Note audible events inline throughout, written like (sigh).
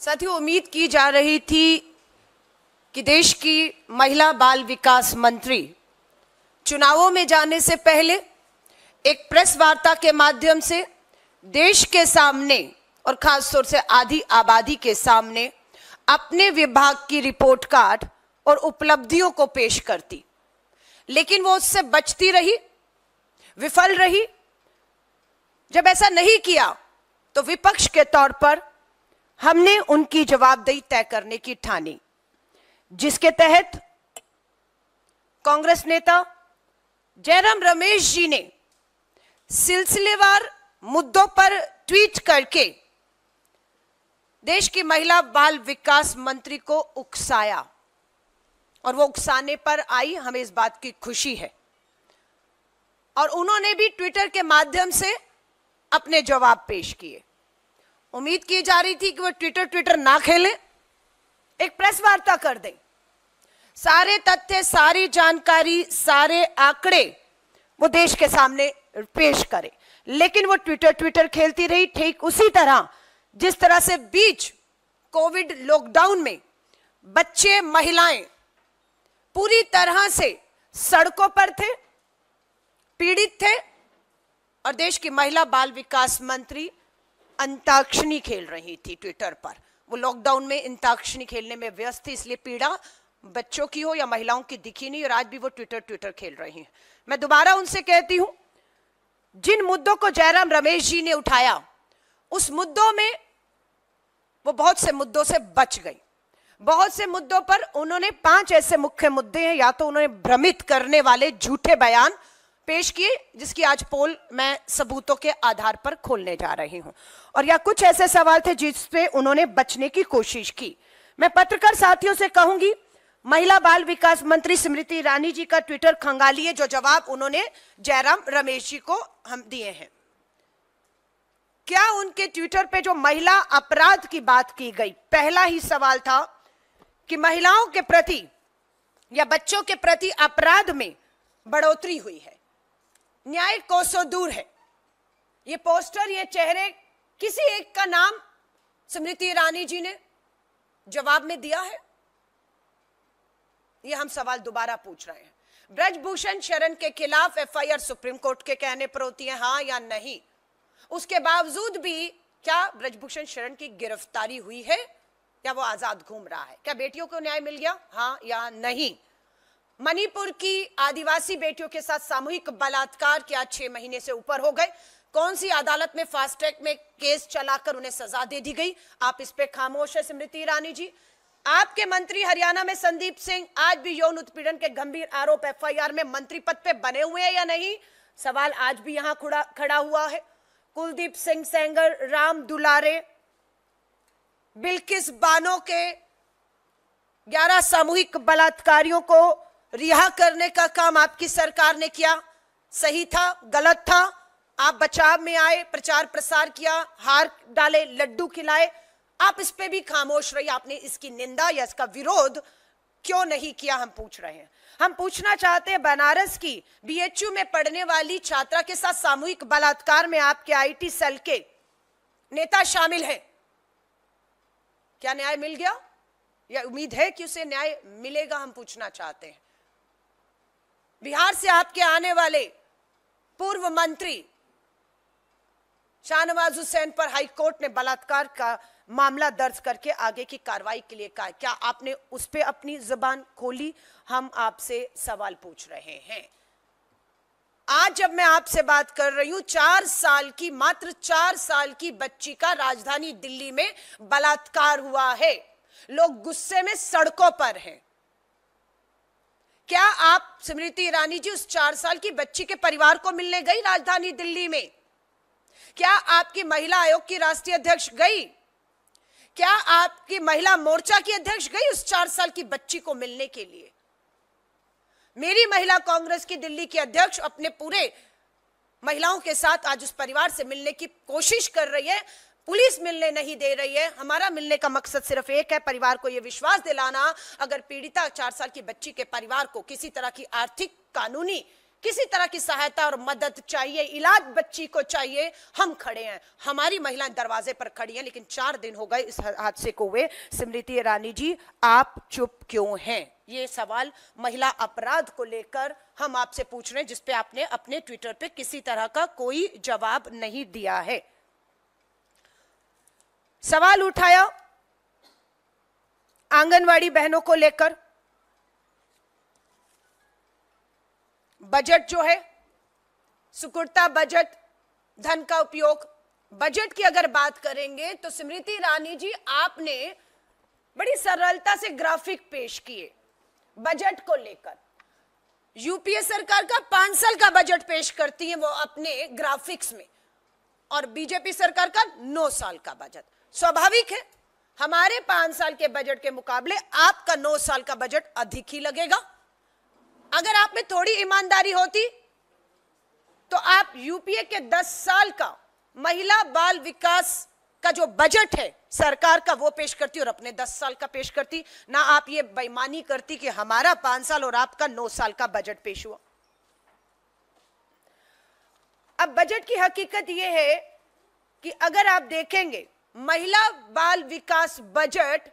साथियों उम्मीद की जा रही थी कि देश की महिला बाल विकास मंत्री चुनावों में जाने से पहले एक प्रेस वार्ता के माध्यम से देश के सामने और खास तौर से आधी आबादी के सामने अपने विभाग की रिपोर्ट कार्ड और उपलब्धियों को पेश करती लेकिन वो उससे बचती रही विफल रही जब ऐसा नहीं किया तो विपक्ष के तौर पर हमने उनकी जवाबदेही तय करने की ठानी जिसके तहत कांग्रेस नेता जयराम रमेश जी ने सिलसिलेवार मुद्दों पर ट्वीट करके देश की महिला बाल विकास मंत्री को उकसाया और वो उकसाने पर आई हमें इस बात की खुशी है और उन्होंने भी ट्विटर के माध्यम से अपने जवाब पेश किए उम्मीद की जा रही थी कि वो ट्विटर ट्विटर ना खेले एक प्रेस वार्ता कर दें सारे तथ्य सारी जानकारी सारे आंकड़े वो देश के सामने पेश करे लेकिन वो ट्विटर ट्विटर खेलती रही ठीक उसी तरह जिस तरह से बीच कोविड लॉकडाउन में बच्चे महिलाएं पूरी तरह से सड़कों पर थे पीड़ित थे और देश की महिला बाल विकास मंत्री अंताक्षरी खेल रही थी ट्विटर पर वो लॉकडाउन में अंताक्षरी खेलने में व्यस्त थी इसलिए पीड़ा बच्चों की हो या महिलाओं की दिखी नहीं और आज भी वो ट्विटर ट्विटर खेल रही हैं मैं दोबारा उनसे कहती हूं जिन मुद्दों को जयराम रमेश जी ने उठाया उस मुद्दों में वो बहुत से मुद्दों से बच गई बहुत से मुद्दों पर उन्होंने पांच ऐसे मुख्य मुद्दे हैं या तो उन्होंने भ्रमित करने वाले झूठे बयान पेश किए जिसकी आज पोल मैं सबूतों के आधार पर खोलने जा रही हूं और या कुछ ऐसे सवाल थे जिससे उन्होंने बचने की कोशिश की मैं पत्रकार साथियों से कहूंगी महिला बाल विकास मंत्री स्मृति ईरानी जी का ट्विटर खंगालिए जो जवाब उन्होंने जयराम रमेश जी को हम दिए हैं क्या उनके ट्विटर पे जो महिला अपराध की बात की गई पहला ही सवाल था कि महिलाओं के प्रति या बच्चों के प्रति अपराध में बढ़ोतरी हुई है न्याय कोसों दूर है ये पोस्टर ये चेहरे किसी एक का नाम स्मृति ईरानी जी ने जवाब में दिया है ये हम सवाल दोबारा पूछ रहे हैं ब्रजभूषण शरण के खिलाफ एफआईआर सुप्रीम कोर्ट के कहने पर होती है हाँ या नहीं उसके बावजूद भी क्या ब्रजभूषण शरण की गिरफ्तारी हुई है या वो आजाद घूम रहा है क्या बेटियों को न्याय मिल गया हाँ या नहीं मणिपुर की आदिवासी बेटियों के साथ सामूहिक बलात्कार के आज छह महीने से ऊपर हो गए कौन सी अदालत में फास्ट ट्रैक में केस चलाकर उन्हें सजा दे दी गई आप इस पे खामोश है स्मृति ईरानी जी आपके मंत्री हरियाणा में संदीप सिंह आज भी यौन उत्पीड़न के गंभीर आरोप एफआईआर में मंत्री पद पे बने हुए हैं या नहीं सवाल आज भी यहां खड़ा खड़ा हुआ है कुलदीप सिंह सेंगर राम दुलारे बिल्किस बानो के ग्यारह सामूहिक बलात्कारियों को रिहा करने का काम आपकी सरकार ने किया सही था गलत था आप बचाव में आए प्रचार प्रसार किया हार डाले लड्डू खिलाए आप इस पे भी खामोश रही आपने इसकी निंदा या इसका विरोध क्यों नहीं किया हम पूछ रहे हैं हम पूछना चाहते हैं बनारस की बीएचयू में पढ़ने वाली छात्रा के साथ सामूहिक बलात्कार में आपके आईटी सेल के नेता शामिल हैं क्या न्याय मिल गया या उम्मीद है कि उसे न्याय मिलेगा हम पूछना चाहते हैं बिहार से आपके आने वाले पूर्व मंत्री शाहनवाज हुसैन पर हाई कोर्ट ने बलात्कार का मामला दर्ज करके आगे की कार्रवाई के लिए कहा क्या आपने उस पर अपनी जबान खोली हम आपसे सवाल पूछ रहे हैं आज जब मैं आपसे बात कर रही हूं चार साल की मात्र चार साल की बच्ची का राजधानी दिल्ली में बलात्कार हुआ है लोग गुस्से में सड़कों पर हैं क्या आप स्मृति ईरानी जी उस चार साल की बच्ची के परिवार को मिलने गई राजधानी दिल्ली में क्या आपकी महिला आयोग की राष्ट्रीय अध्यक्ष गई क्या आपकी महिला मोर्चा की अध्यक्ष गई उस चार साल की बच्ची को मिलने के लिए मेरी महिला कांग्रेस की दिल्ली की अध्यक्ष अपने पूरे महिलाओं के साथ आज उस परिवार से मिलने की कोशिश कर रही है पुलिस मिलने नहीं दे रही है हमारा मिलने का मकसद सिर्फ एक है परिवार को यह विश्वास दिलाना अगर पीड़िता चार साल की बच्ची के परिवार को किसी तरह की आर्थिक कानूनी किसी तरह की सहायता और मदद चाहिए इलाज बच्ची को चाहिए हम खड़े हैं हमारी महिलाएं दरवाजे पर खड़ी हैं लेकिन चार दिन हो गए इस हादसे को हुए स्मृति ईरानी जी आप चुप क्यों हैं ये सवाल महिला अपराध को लेकर हम आपसे पूछ रहे हैं जिसपे आपने अपने ट्विटर पे किसी तरह का कोई जवाब नहीं दिया है सवाल उठाया आंगनवाड़ी बहनों को लेकर बजट जो है सुकुरता बजट धन का उपयोग बजट की अगर बात करेंगे तो स्मृति ईरानी जी आपने बड़ी सरलता से ग्राफिक पेश किए बजट को लेकर यूपीए सरकार का पांच साल का बजट पेश करती है वो अपने ग्राफिक्स में और बीजेपी सरकार का नौ साल का बजट स्वाभाविक है हमारे पांच साल के बजट के मुकाबले आपका नौ साल का बजट अधिक ही लगेगा अगर आप में थोड़ी ईमानदारी होती तो आप यूपीए के दस साल का महिला बाल विकास का जो बजट है सरकार का वो पेश करती और अपने दस साल का पेश करती ना आप ये बेईमानी करती कि हमारा पांच साल और आपका नौ साल का बजट पेश हुआ अब बजट की हकीकत यह है कि अगर आप देखेंगे महिला बाल विकास बजट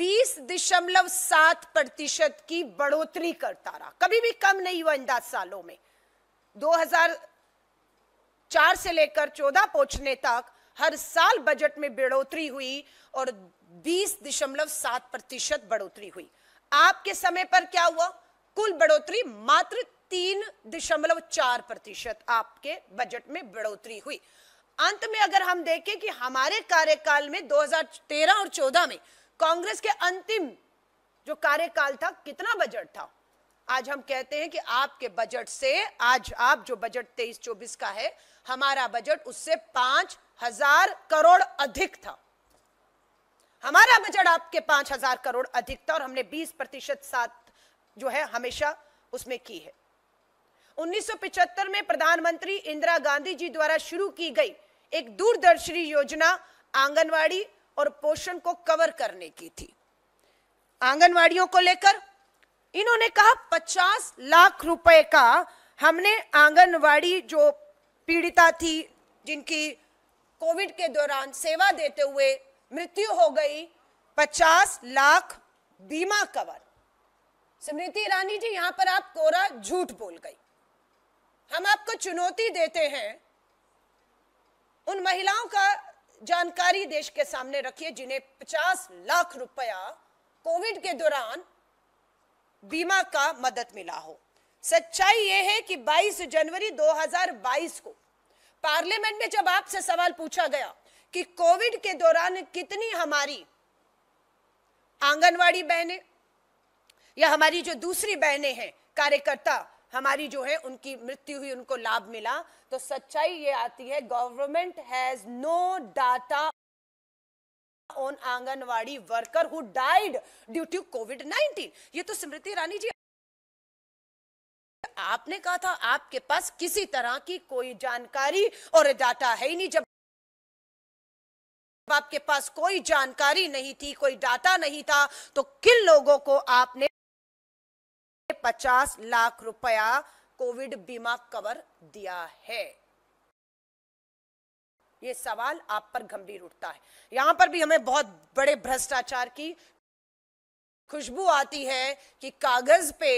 20.7 प्रतिशत की बढ़ोतरी करता रहा कभी भी कम नहीं हुआ इन दस सालों में 2004 से लेकर 14 पहुंचने तक हर साल बजट में बढ़ोतरी हुई और 20.7 प्रतिशत बढ़ोतरी हुई आपके समय पर क्या हुआ कुल बढ़ोतरी मात्र 3.4 प्रतिशत आपके बजट में बढ़ोतरी हुई अंत में अगर हम देखें कि हमारे कार्यकाल में 2013 और 14 में कांग्रेस के अंतिम जो कार्यकाल था कितना बजट था आज हम कहते हैं कि आपके बजट से आज आप जो बजट तेईस चौबीस का है हमारा बजट उससे पांच हजार करोड़ अधिक था हमारा बजट आपके पांच हजार करोड़ अधिक था और हमने बीस प्रतिशत सात जो है हमेशा उसमें की है 1975 में प्रधानमंत्री इंदिरा गांधी जी द्वारा शुरू की गई एक दूरदर्शी योजना आंगनवाड़ी और पोषण को कवर करने की थी आंगनवाड़ियों को लेकर इन्होंने कहा 50 लाख रुपए का हमने आंगनवाड़ी जो पीड़िता थी जिनकी कोविड के दौरान सेवा देते हुए मृत्यु हो गई 50 लाख बीमा कवर स्मृति ईरानी जी यहां पर आप कोरा झूठ बोल गई हम आपको चुनौती देते हैं उन महिलाओं का जानकारी देश के सामने रखिए जिन्हें 50 लाख रुपया कोविड के दौरान बीमा का मदद मिला हो सच्चाई यह है कि 22 जनवरी 2022 को पार्लियामेंट में जब आपसे सवाल पूछा गया कि कोविड के दौरान कितनी हमारी आंगनवाड़ी बहनें या हमारी जो दूसरी बहनें हैं कार्यकर्ता हमारी जो है उनकी मृत्यु हुई उनको लाभ मिला तो सच्चाई ये आती है government has no data on anganwadi worker who died due to Covid 19 ये तो स्मृति ईरानी जी आपने कहा था आपके पास किसी तरह की कोई जानकारी और डाटा है ही नहीं जब आपके पास कोई जानकारी नहीं थी कोई डाटा नहीं था तो किन लोगों को आपने पचास लाख रुपया कोविड बीमा कवर दिया है ये सवाल आप पर गंभीर उठता है यहां पर भी हमें बहुत बड़े भ्रष्टाचार की खुशबू आती है कि कागज पे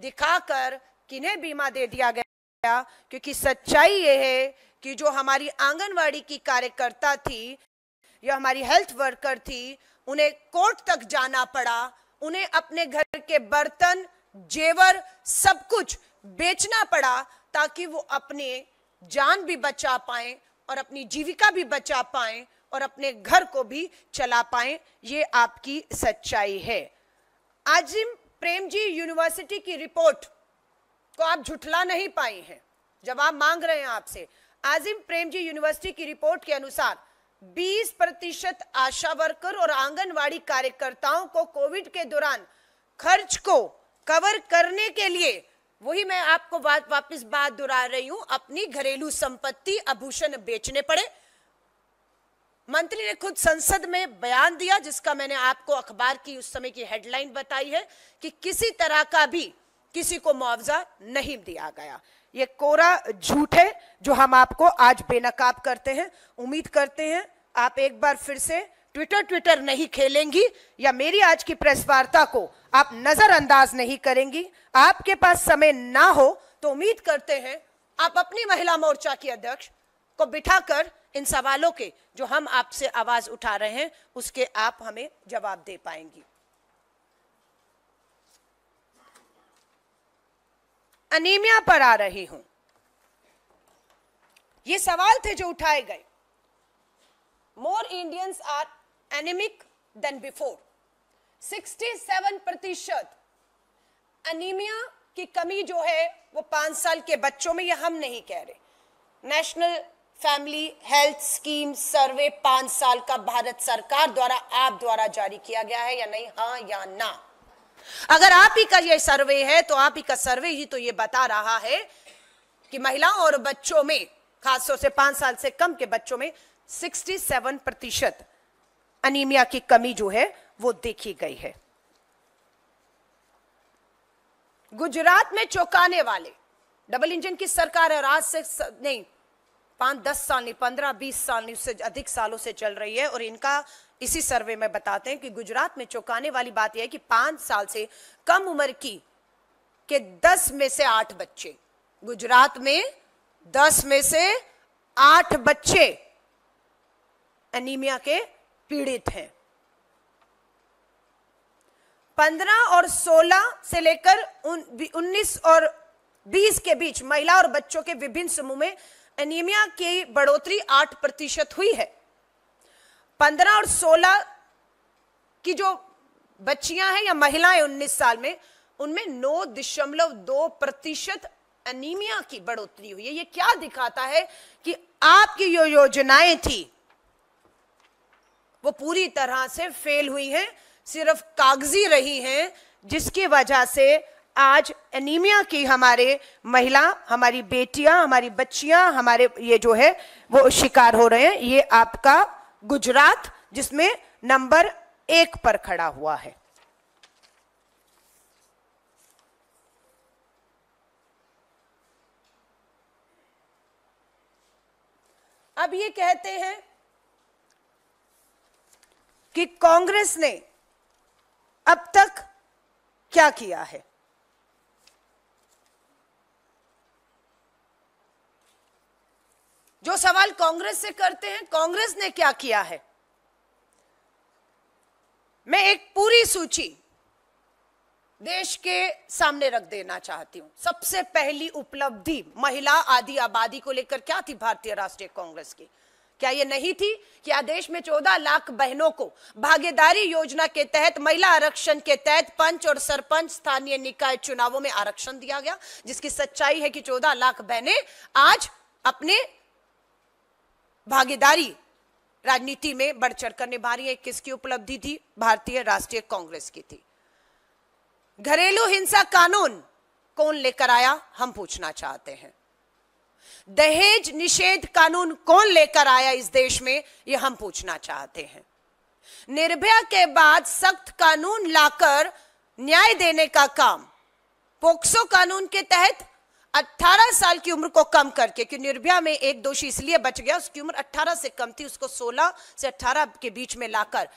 दिखाकर किन्हें बीमा दे दिया गया क्योंकि सच्चाई ये है कि जो हमारी आंगनवाड़ी की कार्यकर्ता थी या हमारी हेल्थ वर्कर थी उन्हें कोर्ट तक जाना पड़ा उन्हें अपने घर के बर्तन जेवर सब कुछ बेचना पड़ा ताकि वो अपने जान भी बचा पाए और अपनी जीविका भी बचा पाए और अपने घर को भी चला पाए ये आपकी सच्चाई है आजिम प्रेम जी यूनिवर्सिटी की रिपोर्ट को आप झुठला नहीं पाई हैं जवाब मांग रहे हैं आपसे आजिम प्रेम जी यूनिवर्सिटी की रिपोर्ट के अनुसार 20 प्रतिशत आशा वर्कर और आंगनवाड़ी कार्यकर्ताओं को कोविड के दौरान खर्च को कवर करने के लिए वही मैं आपको बात वापस बात दोहरा रही हूं अपनी घरेलू संपत्ति आभूषण बेचने पड़े मंत्री ने खुद संसद में बयान दिया जिसका मैंने आपको अखबार की उस समय की हेडलाइन बताई है कि किसी तरह का भी किसी को मुआवजा नहीं दिया गया ये कोरा झूठ है जो हम आपको आज बेनकाब करते हैं उम्मीद करते हैं आप एक बार फिर से ट्विटर ट्विटर नहीं खेलेंगी या मेरी आज की प्रेस वार्ता को आप नजरअंदाज नहीं करेंगी आपके पास समय ना हो तो उम्मीद करते हैं आप अपनी महिला मोर्चा की अध्यक्ष को बिठाकर इन सवालों के जो हम आपसे आवाज उठा रहे हैं उसके आप हमें जवाब दे पाएंगी अनीमिया पर आ रही हूं ये सवाल थे जो उठाए गए more Indians are anaemic than before 67 प्रतिशत अनीमिया की कमी जो है वो पांच साल के बच्चों में ये हम नहीं कह रहे national family health scheme survey पांच साल का भारत सरकार द्वारा आप द्वारा जारी किया गया है या नहीं हाँ या ना अगर आप ही का ये सर्वे है तो आप ही का सर्वे ही तो ये बता रहा है कि महिलाओं और बच्चों में खासतौर से पांच साल से कम के बच्चों में 67 प्रतिशत अनीमिया की कमी जो है वो देखी गई है गुजरात में चौंकाने वाले डबल इंजन की सरकार है और आज से स, नहीं पांच दस साल नहीं पंद्रह बीस साल नहीं उससे अधिक सालों से चल रही है और इनका इसी सर्वे में बताते हैं कि गुजरात में चौंकाने वाली बात यह है कि पांच साल से कम उम्र की के दस में से आठ बच्चे गुजरात में दस में से आठ बच्चे एनीमिया के पीड़ित हैं पंद्रह और सोलह से लेकर उन्नीस और बीस के बीच महिला और बच्चों के विभिन्न समूह में एनीमिया की बढ़ोतरी आठ प्रतिशत हुई है पंद्रह और सोलह की जो बच्चियां हैं या महिलाएं उन्नीस साल में उनमें नौ दशमलव दो प्रतिशत अनीमिया की बढ़ोतरी हुई है ये क्या दिखाता है कि आपकी जो योजनाएं थी वो पूरी तरह से फेल हुई हैं सिर्फ कागजी रही हैं जिसकी वजह से आज एनीमिया की हमारे महिला हमारी बेटियां हमारी बच्चियां हमारे ये जो है वो शिकार हो रहे हैं ये आपका गुजरात जिसमें नंबर एक पर खड़ा हुआ है अब ये कहते हैं कि कांग्रेस ने अब तक क्या किया है जो सवाल कांग्रेस से करते हैं कांग्रेस ने क्या किया है मैं एक पूरी सूची देश के सामने रख देना चाहती हूं सबसे पहली उपलब्धि महिला आदि आबादी को लेकर क्या थी भारतीय राष्ट्रीय कांग्रेस की क्या ये नहीं थी कि आदेश में 14 लाख बहनों को भागीदारी योजना के तहत महिला आरक्षण के तहत पंच और सरपंच स्थानीय निकाय चुनावों में आरक्षण दिया गया जिसकी सच्चाई है कि 14 लाख बहनें आज अपने भागीदारी राजनीति में बढ़ चढ़कर निभा रही है किसकी उपलब्धि थी भारतीय राष्ट्रीय कांग्रेस की थी घरेलू हिंसा कानून कौन लेकर आया हम पूछना चाहते हैं दहेज निषेध कानून कौन लेकर आया इस देश में यह हम पूछना चाहते हैं निर्भया के बाद सख्त कानून लाकर न्याय देने का काम पोक्सो कानून के तहत 18 साल की उम्र को कम करके क्योंकि निर्भया में एक दोषी इसलिए बच गया उसकी उम्र 18 से कम थी उसको 16 से 18 के बीच में लाकर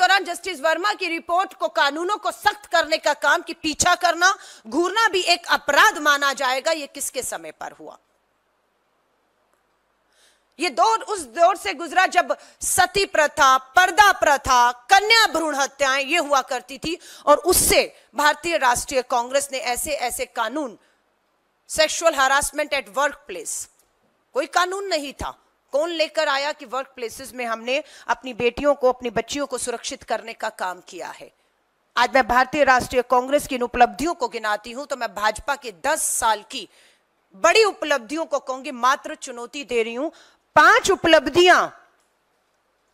दौरान तो जस्टिस वर्मा की रिपोर्ट को कानूनों को सख्त करने का काम कि पीछा करना घूरना भी एक अपराध माना जाएगा यह किसके समय पर हुआ ये दौर उस दौर से गुजरा जब सती प्रथा पर्दा प्रथा कन्या भ्रूण हत्याएं ये हुआ करती थी और उससे भारतीय राष्ट्रीय कांग्रेस ने ऐसे ऐसे कानून sexual harassment at workplace कोई कानून नहीं था कौन लेकर आया कि वर्क प्लेसेस में हमने अपनी बेटियों को अपनी बच्चियों को सुरक्षित करने का काम किया है आज मैं भारतीय राष्ट्रीय कांग्रेस की इन उपलब्धियों को गिनाती हूं तो मैं भाजपा के दस साल की बड़ी उपलब्धियों को कहूंगी मात्र चुनौती दे रही हूं पांच उपलब्धियां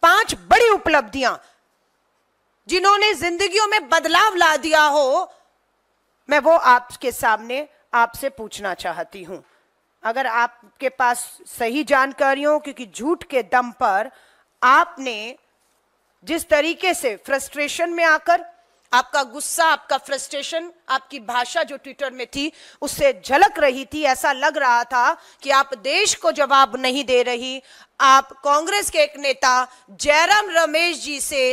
पांच बड़ी उपलब्धियां जिन्होंने जिंदगियों में बदलाव ला दिया हो मैं वो आपके सामने आपसे पूछना चाहती हूं अगर आपके पास सही जानकारी हो क्योंकि झूठ के दम पर आपने जिस तरीके से फ्रस्ट्रेशन में आकर आपका गुस्सा आपका फ्रस्ट्रेशन आपकी भाषा जो ट्विटर में थी उससे झलक रही थी ऐसा लग रहा था कि आप देश को जवाब नहीं दे रही आप कांग्रेस के एक नेता जयराम रमेश जी से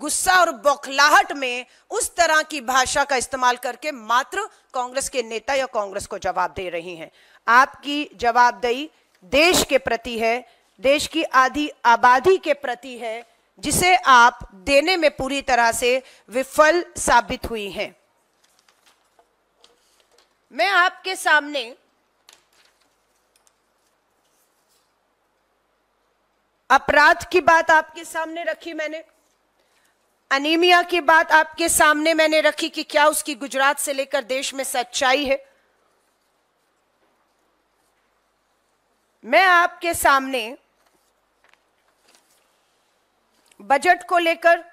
गुस्सा और बौखलाहट में उस तरह की भाषा का इस्तेमाल करके मात्र कांग्रेस के नेता या कांग्रेस को जवाब दे रही हैं आपकी जवाबदेही देश के प्रति है देश की आधी आबादी के प्रति है जिसे आप देने में पूरी तरह से विफल साबित हुई हैं मैं आपके सामने अपराध की बात आपके सामने रखी मैंने अनीमिया की बात आपके सामने मैंने रखी कि क्या उसकी गुजरात से लेकर देश में सच्चाई है मैं आपके सामने बजट को लेकर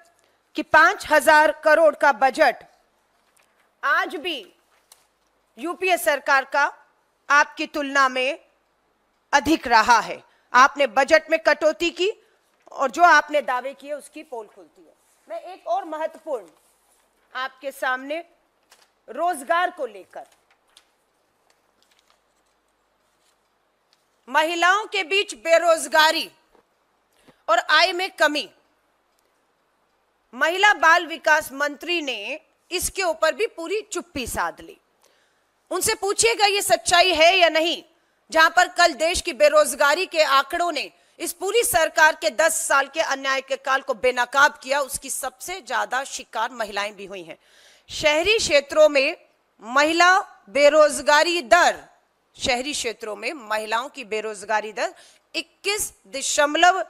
कि पांच हजार करोड़ का बजट आज भी यूपीए सरकार का आपकी तुलना में अधिक रहा है आपने बजट में कटौती की और जो आपने दावे किए उसकी पोल खुलती है मैं एक और महत्वपूर्ण आपके सामने रोजगार को लेकर महिलाओं के बीच बेरोजगारी और आय में कमी महिला बाल विकास मंत्री ने इसके ऊपर भी पूरी चुप्पी साध ली उनसे पूछिएगा ये सच्चाई है या नहीं जहां पर कल देश की बेरोजगारी के आंकड़ों ने इस पूरी सरकार के 10 साल के अन्याय के काल को बेनकाब किया उसकी सबसे ज्यादा शिकार महिलाएं भी हुई हैं शहरी क्षेत्रों में महिला बेरोजगारी दर शहरी क्षेत्रों में महिलाओं की बेरोजगारी दर इक्कीस दशमलव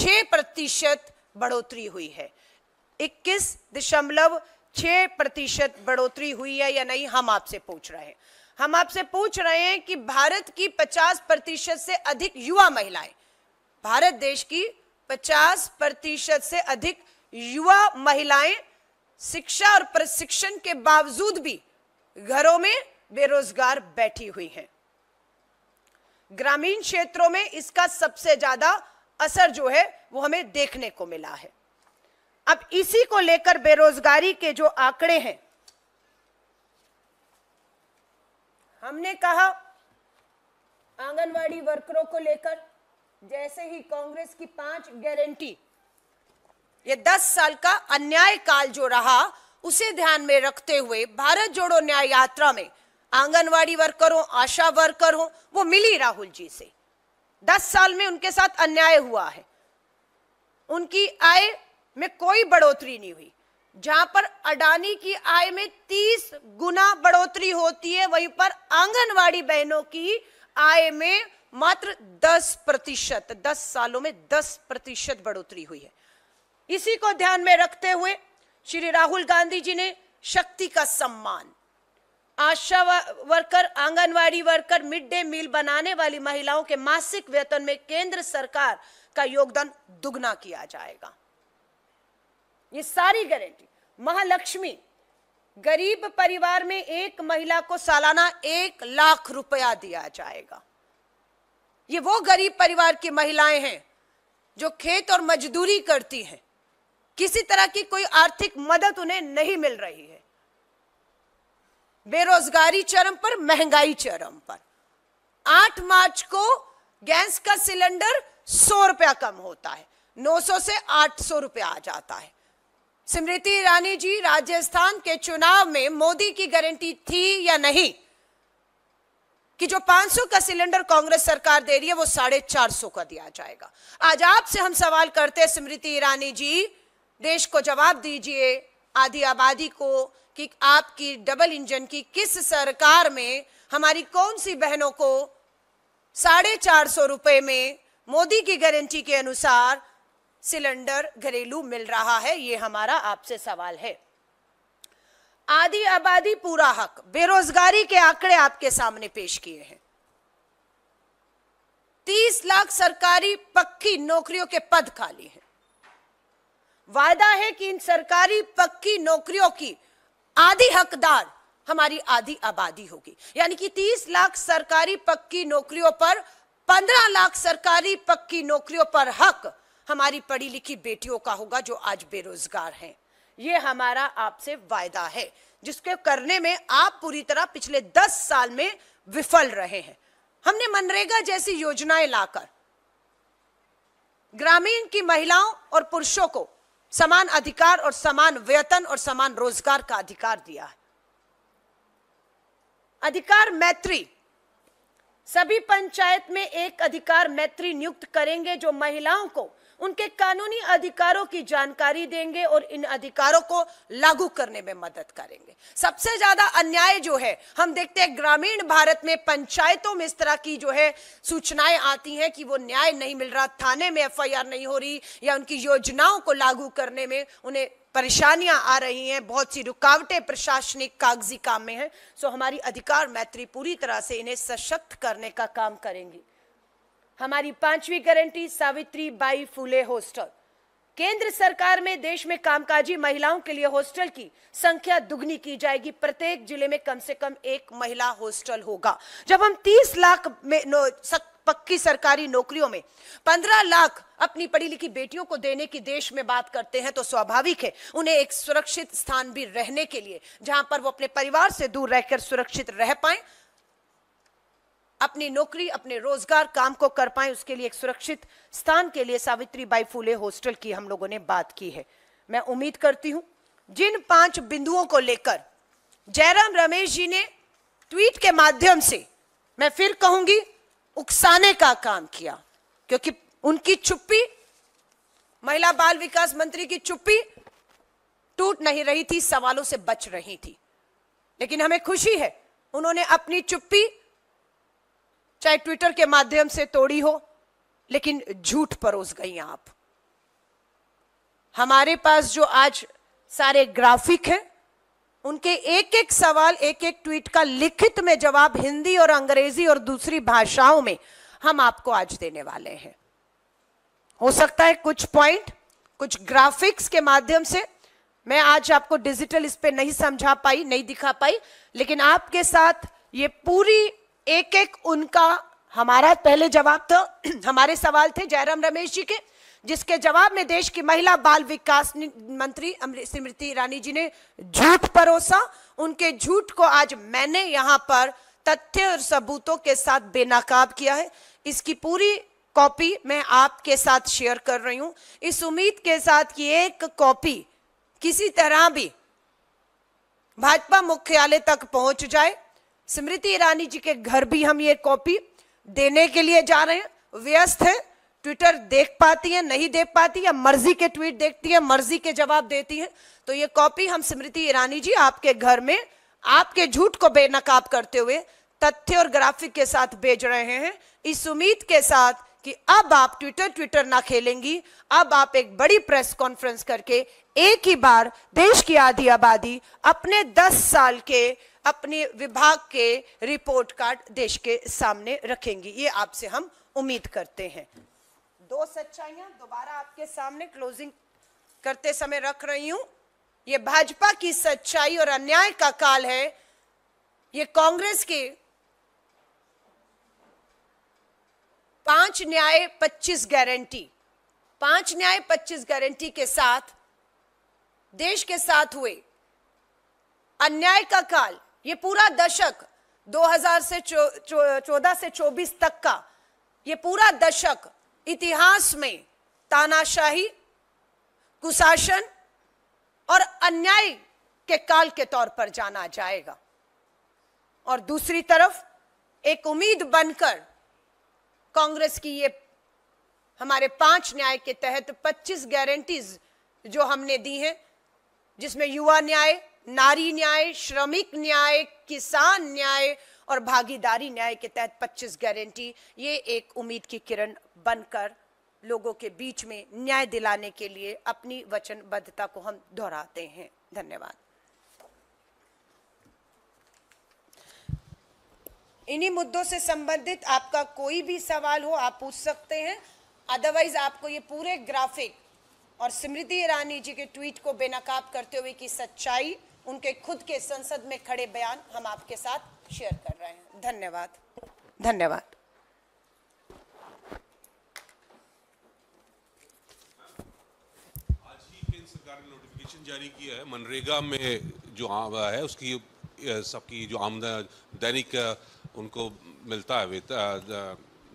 छह प्रतिशत बढ़ोतरी हुई है इक्कीस दशमलव छः प्रतिशत बढ़ोतरी हुई है या नहीं हम आपसे पूछ रहे हैं हम आपसे पूछ रहे हैं कि भारत की 50 प्रतिशत से अधिक युवा महिलाएं भारत देश की 50 प्रतिशत से अधिक युवा महिलाएं शिक्षा और प्रशिक्षण के बावजूद भी घरों में बेरोजगार बैठी हुई हैं। ग्रामीण क्षेत्रों में इसका सबसे ज्यादा असर जो है वो हमें देखने को मिला है अब इसी को लेकर बेरोजगारी के जो आंकड़े हैं हमने कहा आंगनवाड़ी वर्करों को लेकर जैसे ही कांग्रेस की पांच गारंटी ये दस साल का अन्याय काल जो रहा उसे ध्यान में रखते हुए भारत जोड़ो न्याय यात्रा में आंगनवाड़ी वर्कर हो आशा वर्कर हो वो मिली राहुल जी से दस साल में उनके साथ अन्याय हुआ है उनकी आय में कोई बढ़ोतरी नहीं हुई जहां पर अडानी की आय में तीस गुना बढ़ोतरी होती है वहीं पर आंगनवाड़ी बहनों की आय में मात्र दस प्रतिशत दस सालों में दस प्रतिशत बढ़ोतरी हुई है इसी को ध्यान में रखते हुए श्री राहुल गांधी जी ने शक्ति का सम्मान ASHA worker anganwadi worker mid day meal बनाने वाली महिलाओं के मासिक वेतन में केंद्र सरकार का योगदान दुगना किया जाएगा ये सारी गारंटी महालक्ष्मी गरीब परिवार में एक महिला को सालाना एक लाख रुपया दिया जाएगा ये वो गरीब परिवार की महिलाएं हैं जो खेत और मजदूरी करती हैं किसी तरह की कोई आर्थिक मदद उन्हें नहीं मिल रही है बेरोजगारी चरम पर महंगाई चरम पर आठ मार्च को गैस का सिलेंडर सौ रुपया कम होता है नौ सौ से आठ सौ रुपया आ जाता है स्मृति ईरानी जी राजस्थान के चुनाव में मोदी की गारंटी थी या नहीं कि जो 500 का सिलेंडर कांग्रेस सरकार दे रही है वो साढ़े चार सौ का दिया जाएगा आज आपसे हम सवाल करते हैं स्मृति ईरानी जी देश को जवाब दीजिए आदि आबादी को कि आपकी डबल इंजन की किस सरकार में हमारी कौन सी बहनों को साढ़े चार सौ रुपए में मोदी की गारंटी के अनुसार सिलेंडर घरेलू मिल रहा है ये हमारा आपसे सवाल है आदि आबादी पूरा हक बेरोजगारी के आंकड़े आपके सामने पेश किए हैं तीस लाख सरकारी पक्की नौकरियों के पद खाली हैं वायदा है कि इन सरकारी पक्की नौकरियों की आधी हकदार हमारी आधी आबादी होगी यानी कि 30 लाख सरकारी पक्की नौकरियों पर 15 लाख सरकारी पक्की नौकरियों पर हक हमारी पढ़ी लिखी बेटियों का होगा जो आज बेरोजगार हैं ये हमारा आपसे वायदा है जिसके करने में आप पूरी तरह पिछले दस साल में विफल रहे हैं हमने मनरेगा जैसी योजनाएं लाकर ग्रामीण की महिलाओं और पुरुषों को समान अधिकार और समान वेतन और समान रोजगार का अधिकार दिया है अधिकार मैत्री सभी पंचायत में एक अधिकार मैत्री नियुक्त करेंगे जो महिलाओं को उनके कानूनी अधिकारों की जानकारी देंगे और इन अधिकारों को लागू करने में मदद करेंगे सबसे ज्यादा अन्याय जो है हम देखते हैं ग्रामीण भारत में पंचायतों में इस तरह की जो है सूचनाएं आती हैं कि वो न्याय नहीं मिल रहा थाने में एफआईआर नहीं हो रही या उनकी योजनाओं को लागू करने में उन्हें परेशानियां आ रही हैं बहुत सी रुकावटें प्रशासनिक कागजी काम में हैं सो हमारी अधिकार मैत्री पूरी तरह से इन्हें सशक्त करने का काम करेंगी हमारी पांचवी guarantee Savitribai Phule hostel केंद्र सरकार में देश में कामकाजी महिलाओं के लिए हॉस्टल की संख्या दुगनी की जाएगी प्रत्येक जिले में कम से कम एक महिला हॉस्टल होगा जब हम 30 लाख में सक, पक्की सरकारी नौकरियों में 15 लाख अपनी पढ़ी लिखी बेटियों को देने की देश में बात करते हैं तो स्वाभाविक है उन्हें एक सुरक्षित स्थान भी रहने के लिए जहां पर वो अपने परिवार से दूर रहकर सुरक्षित रह पाए अपनी नौकरी अपने रोजगार काम को कर पाए उसके लिए एक सुरक्षित स्थान के लिए सावित्री बाई फूले हॉस्टल की हम लोगों ने बात की है मैं उम्मीद करती हूं जिन पांच बिंदुओं को लेकर जयराम रमेश जी ने ट्वीट के माध्यम से मैं फिर कहूंगी उकसाने का काम किया क्योंकि उनकी चुप्पी महिला बाल विकास मंत्री की चुप्पी टूट नहीं रही थी सवालों से बच रही थी लेकिन हमें खुशी है उन्होंने अपनी चुप्पी चाहे ट्विटर के माध्यम से तोड़ी हो लेकिन झूठ परोस गई आप हमारे पास जो आज सारे ग्राफिक हैं उनके एक एक सवाल एक एक ट्वीट का लिखित में जवाब हिंदी और अंग्रेजी और दूसरी भाषाओं में हम आपको आज देने वाले हैं हो सकता है कुछ पॉइंट कुछ ग्राफिक्स के माध्यम से मैं आज आपको डिजिटल इस पर नहीं समझा पाई नहीं दिखा पाई लेकिन आपके साथ ये पूरी एक एक उनका हमारा पहले जवाब तो (clears throat) हमारे सवाल थे जयराम रमेश जी के जिसके जवाब में देश की महिला बाल विकास मंत्री स्मृति ईरानी जी ने झूठ परोसा उनके झूठ को आज मैंने यहां पर तथ्य और सबूतों के साथ बेनकाब किया है इसकी पूरी कॉपी मैं आपके साथ शेयर कर रही हूं इस उम्मीद के साथ कि एक कॉपी किसी तरह भी भाजपा मुख्यालय तक पहुंच जाए स्मृति ईरानी जी के घर भी हम ये कॉपी देने के लिए जा रहे हैं व्यस्त है ट्विटर देख पाती है नहीं देख पाती या मर्जी के ट्वीट देखती है मर्जी के जवाब देती है तो ये कॉपी हम स्मृति ईरानी जी आपके घर में आपके झूठ को बेनकाब करते हुए तथ्य और ग्राफिक के साथ भेज रहे हैं इस उम्मीद के साथ कि अब आप ट्विटर ट्विटर ना खेलेंगी अब आप एक बड़ी प्रेस कॉन्फ्रेंस करके एक ही बार देश की आधी आबादी अपने 10 साल के अपने विभाग के रिपोर्ट कार्ड देश के सामने रखेंगी ये आपसे हम उम्मीद करते हैं दो सच्चाइयां दोबारा आपके सामने क्लोजिंग करते समय रख रही हूं ये भाजपा की सच्चाई और अन्याय का काल है ये कांग्रेस के पांच न्याय पच्चीस गारंटी पांच न्याय पच्चीस गारंटी के साथ देश के साथ हुए अन्याय का काल ये पूरा दशक 2000 से चौदह से 24 तक का ये पूरा दशक इतिहास में तानाशाही कुशासन और अन्याय के काल के तौर पर जाना जाएगा और दूसरी तरफ एक उम्मीद बनकर कांग्रेस की ये हमारे पांच न्याय के तहत 25 गारंटीज जो हमने दी हैं जिसमें युवा न्याय नारी न्याय श्रमिक न्याय किसान न्याय और भागीदारी न्याय के तहत 25 गारंटी ये एक उम्मीद की किरण बनकर लोगों के बीच में न्याय दिलाने के लिए अपनी वचनबद्धता को हम दोहराते हैं धन्यवाद इन्हीं मुद्दों से संबंधित आपका कोई भी सवाल हो आप पूछ सकते हैं अदरवाइज आपको ये पूरे ग्राफिक और स्मृति ईरानी जी के ट्वीट को बेनकाब करते हुए कि सच्चाई उनके खुद के संसद में खड़े बयान हम आपके साथ शेयर कर रहे हैं धन्यवाद धन्यवाद आज ही केंद्र सरकार ने नोटिफिकेशन जारी किया है मनरेगा में जो है उसकी सबकी जो आमदन दैनिक उनको मिलता है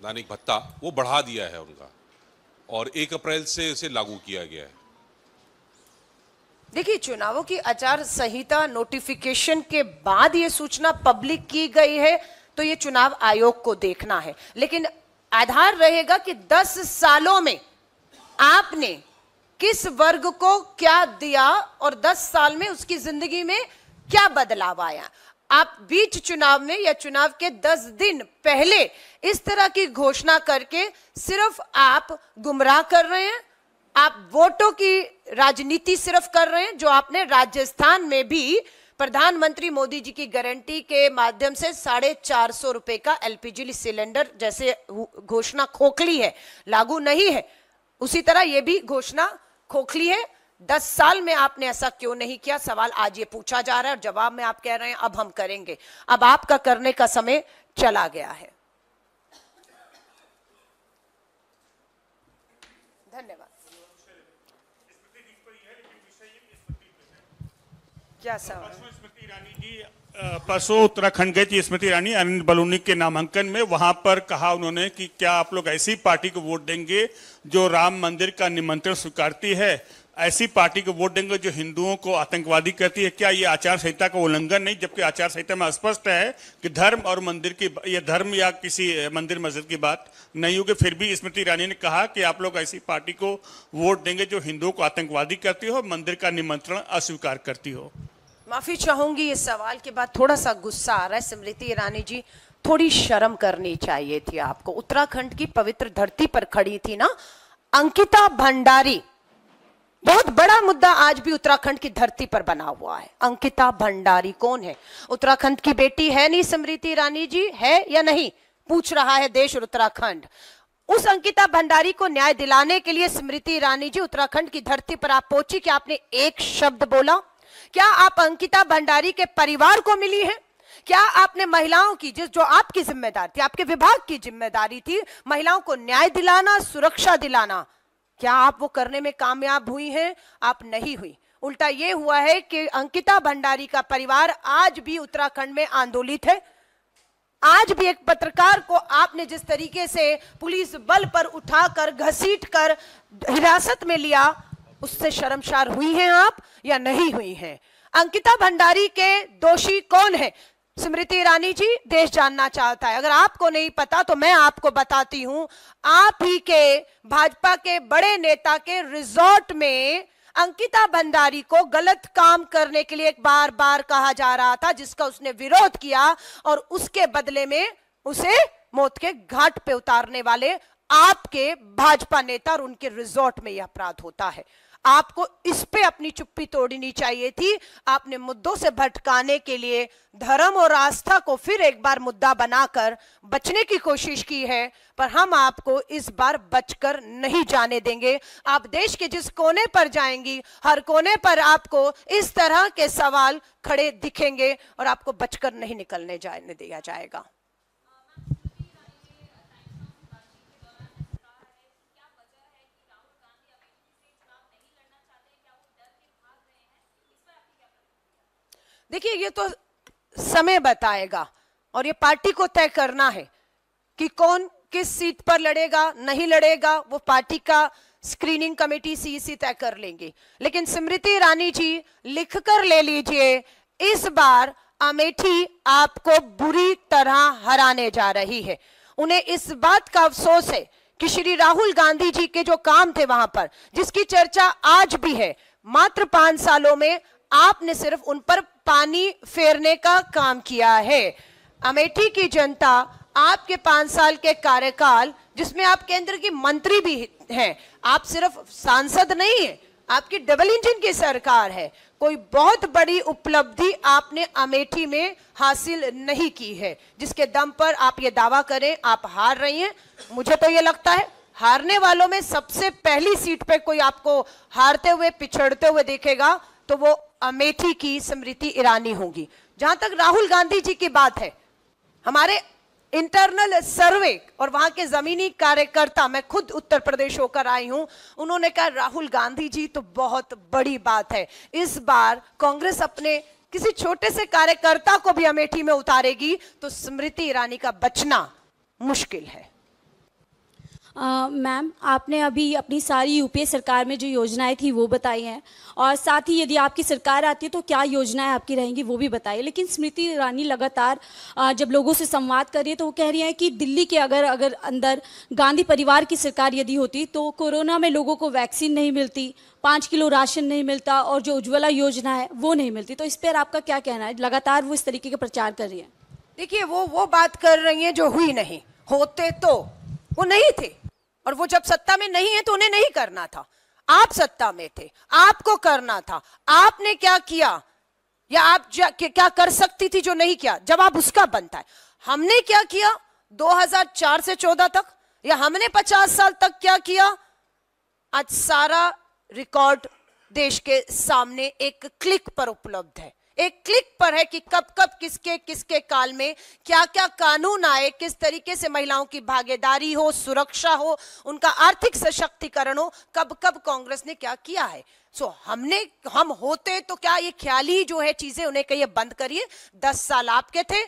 दैनिक भत्ता वो बढ़ा दिया है उनका और एक अप्रैल से इसे लागू किया गया है देखिए चुनावों की आचार संहिता नोटिफिकेशन के बाद ये सूचना पब्लिक की गई है तो ये चुनाव आयोग को देखना है लेकिन आधार रहेगा कि 10 सालों में आपने किस वर्ग को क्या दिया और 10 साल में उसकी जिंदगी में क्या बदलाव आया आप बीच चुनाव में या चुनाव के 10 दिन पहले इस तरह की घोषणा करके सिर्फ आप गुमराह कर रहे हैं आप वोटों की राजनीति सिर्फ कर रहे हैं जो आपने राजस्थान में भी प्रधानमंत्री मोदी जी की गारंटी के माध्यम से साढ़े चार सौ रुपए का एलपीजी सिलेंडर जैसे घोषणा खोखली है लागू नहीं है उसी तरह यह भी घोषणा खोखली है दस साल में आपने ऐसा क्यों नहीं किया सवाल आज ये पूछा जा रहा है और जवाब में आप कह रहे हैं अब हम करेंगे अब आपका करने का समय चला गया है क्या सवाल स्मृति ईरानी जी परसों उत्तराखंड गई थी स्मृति ईरानी अनिल बलूनी के नामांकन में वहां पर कहा उन्होंने कि क्या आप लोग ऐसी पार्टी को वोट देंगे जो राम मंदिर का निमंत्रण स्वीकारती है ऐसी पार्टी को वोट देंगे जो हिंदुओं को आतंकवादी कहती है क्या ये आचार संहिता का उल्लंघन नहीं जबकि आचार संहिता में स्पष्ट है कि धर्म और मंदिर की या धर्म या किसी मंदिर मस्जिद की बात नहीं होगी फिर भी स्मृति ईरानी ने कहा कि आप लोग ऐसी पार्टी को वोट देंगे जो हिंदुओं को आतंकवादी करती हो मंदिर का निमंत्रण अस्वीकार करती हो माफी चाहूंगी इस सवाल के बाद थोड़ा सा गुस्सा आ रहा है स्मृति ईरानी जी थोड़ी शर्म करनी चाहिए थी आपको उत्तराखंड की पवित्र धरती पर खड़ी थी ना अंकिता भंडारी बड़ा मुद्दा आज भी उत्तराखंड की धरती पर बना हुआ है अंकिता भंडारी कौन है उत्तराखंड की बेटी है नहीं स्मृति रानी जी है या नहीं पूछ रहा है देश और उत्तराखंड उस अंकिता भंडारी को न्याय दिलाने के लिए स्मृति रानी जी उत्तराखंड की धरती पर आप पहुंची क्या आपने एक शब्द बोला क्या आप अंकिता भंडारी के परिवार को मिली है क्या आपने महिलाओं की जिस जो आपकी जिम्मेदारी थी आपके विभाग की जिम्मेदारी थी महिलाओं को न्याय दिलाना सुरक्षा दिलाना क्या आप वो करने में कामयाब हुई हैं आप नहीं हुई उल्टा ये हुआ है कि अंकिता भंडारी का परिवार आज भी उत्तराखंड में आंदोलित है आज भी एक पत्रकार को आपने जिस तरीके से पुलिस बल पर उठाकर घसीट कर हिरासत में लिया उससे शर्मशार हुई हैं आप या नहीं हुई हैं अंकिता भंडारी के दोषी कौन है स्मृति ईरानी जी देश जानना चाहता है अगर आपको नहीं पता तो मैं आपको बताती हूं आप ही के भाजपा के बड़े नेता के रिजॉर्ट में अंकिता भंडारी को गलत काम करने के लिए एक बार बार कहा जा रहा था जिसका उसने विरोध किया और उसके बदले में उसे मौत के घाट पे उतारने वाले आपके भाजपा नेता और उनके रिजॉर्ट में यह अपराध होता है आपको इस पे अपनी चुप्पी तोड़नी चाहिए थी आपने मुद्दों से भटकाने के लिए धर्म और आस्था को फिर एक बार मुद्दा बनाकर बचने की कोशिश की है पर हम आपको इस बार बचकर नहीं जाने देंगे आप देश के जिस कोने पर जाएंगी हर कोने पर आपको इस तरह के सवाल खड़े दिखेंगे और आपको बचकर नहीं निकलने जाने दिया जाएगा देखिए ये तो समय बताएगा और ये पार्टी को तय करना है कि कौन किस सीट पर लड़ेगा नहीं लड़ेगा वो पार्टी का स्क्रीनिंग कमेटी सी तय कर लेंगे लेकिन स्मृति रानी जी लिख कर ले लीजिए इस बार अमेठी आपको बुरी तरह हराने जा रही है उन्हें इस बात का अफसोस है कि श्री राहुल गांधी जी के जो काम थे वहां पर जिसकी चर्चा आज भी है मात्र पांच सालों में आपने सिर्फ उन पर पानी फेरने का काम किया है अमेठी की जनता आपके पांच साल के कार्यकाल जिसमें आप केंद्र की मंत्री भी हैं आप सिर्फ सांसद नहीं है आपकी डबल इंजन की सरकार है कोई बहुत बड़ी उपलब्धि आपने अमेठी में हासिल नहीं की है जिसके दम पर आप ये दावा करें आप हार रही हैं मुझे तो ये लगता है हारने वालों में सबसे पहली सीट पे कोई आपको हारते हुए पिछड़ते हुए देखेगा तो वो अमेठी की स्मृति ईरानी होंगी जहां तक राहुल गांधी जी की बात है हमारे इंटरनल सर्वे और वहां के जमीनी कार्यकर्ता मैं खुद उत्तर प्रदेश होकर आई हूं उन्होंने कहा राहुल गांधी जी तो बहुत बड़ी बात है इस बार कांग्रेस अपने किसी छोटे से कार्यकर्ता को भी अमेठी में उतारेगी तो स्मृति ईरानी का बचना मुश्किल है मैम आपने अभी अपनी सारी यूपीए सरकार में जो योजनाएं थी वो बताई हैं और साथ ही यदि आपकी सरकार आती है तो क्या योजनाएं आपकी रहेंगी वो भी बताइए लेकिन स्मृति ईरानी लगातार जब लोगों से संवाद कर रही है तो वो कह रही हैं कि दिल्ली के अगर अगर अंदर गांधी परिवार की सरकार यदि होती तो कोरोना में लोगों को वैक्सीन नहीं मिलती पाँच किलो राशन नहीं मिलता और जो उज्ज्वला योजना है वो नहीं मिलती तो इस पर आपका क्या कहना है लगातार वो इस तरीके का प्रचार कर रही है देखिए वो वो बात कर रही है जो हुई नहीं होते तो वो नहीं थे और वो जब सत्ता में नहीं है तो उन्हें नहीं करना था आप सत्ता में थे आपको करना था आपने क्या किया या आप क्या कर सकती थी जो नहीं किया जवाब उसका बनता है हमने क्या किया 2004 से 14 तक या हमने 50 साल तक क्या किया आज सारा रिकॉर्ड देश के सामने एक क्लिक पर उपलब्ध है एक क्लिक पर है कि कब कब किसके किसके काल में क्या क्या कानून आए किस तरीके से महिलाओं की भागीदारी हो सुरक्षा हो उनका आर्थिक सशक्तिकरण हो कब कब कांग्रेस ने क्या किया है सो so, हमने हम होते तो क्या ये ख्याली जो है चीजें उन्हें कहिए बंद करिए दस साल आपके थे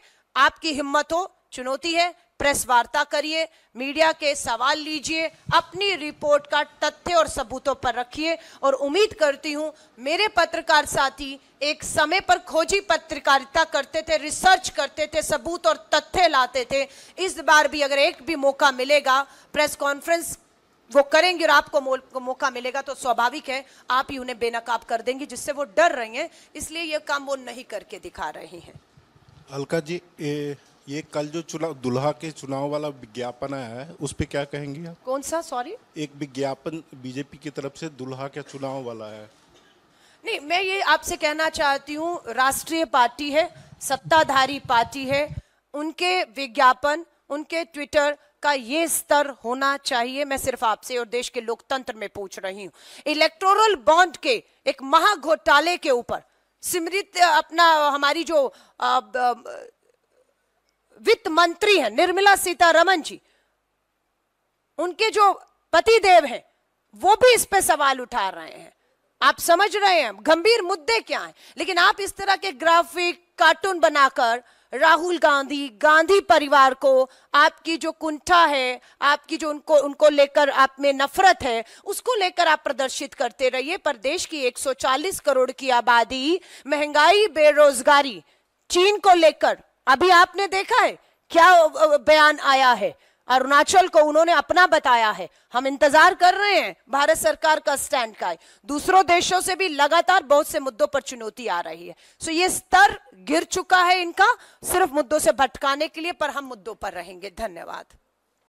आपकी हिम्मत हो चुनौती है प्रेस वार्ता करिए मीडिया के सवाल लीजिए अपनी रिपोर्ट का तथ्य और सबूतों पर रखिए और उम्मीद करती हूँ मेरे पत्रकार साथी एक समय पर खोजी पत्रकारिता करते थे रिसर्च करते थे सबूत और तथ्य लाते थे इस बार भी अगर एक भी मौका मिलेगा प्रेस कॉन्फ्रेंस वो करेंगे और आपको मौका मिलेगा तो स्वाभाविक है आप ही उन्हें बेनकाब कर देंगे जिससे वो डर रही हैं इसलिए ये काम वो नहीं करके दिखा रहे हैं अलका जी ए... ये कल जो चुनाव दुल्हा के चुनाव वाला विज्ञापन आया है उस पर क्या कहेंगे आप कौन सा सॉरी एक विज्ञापन बीजेपी की तरफ से दुल्हा के चुनाव वाला है नहीं मैं ये आपसे कहना चाहती हूँ राष्ट्रीय पार्टी है सत्ताधारी पार्टी है उनके विज्ञापन उनके ट्विटर का ये स्तर होना चाहिए मैं सिर्फ आपसे और देश के लोकतंत्र में पूछ रही हूँ इलेक्टोरल बॉन्ड के एक महा घोटाले के ऊपर सिमृत अपना हमारी जो वित्त मंत्री हैं निर्मला सीतारमन जी उनके जो पति देव हैं वो भी इस पे सवाल उठा रहे हैं आप समझ रहे हैं गंभीर मुद्दे क्या हैं लेकिन आप इस तरह के ग्राफिक कार्टून बनाकर राहुल गांधी गांधी परिवार को आपकी जो कुंठा है आपकी जो उनको उनको लेकर आप में नफरत है उसको लेकर आप प्रदर्शित करते रहिए पर देश की 140 करोड़ की आबादी महंगाई बेरोजगारी चीन को लेकर अभी आपने देखा है क्या बयान आया है अरुणाचल को उन्होंने अपना बताया है हम इंतजार कर रहे हैं भारत सरकार का स्टैंड का है दूसरों देशों से भी लगातार बहुत से मुद्दों पर चुनौती आ रही है सो ये स्तर गिर चुका है इनका सिर्फ मुद्दों से भटकाने के लिए पर हम मुद्दों पर रहेंगे धन्यवाद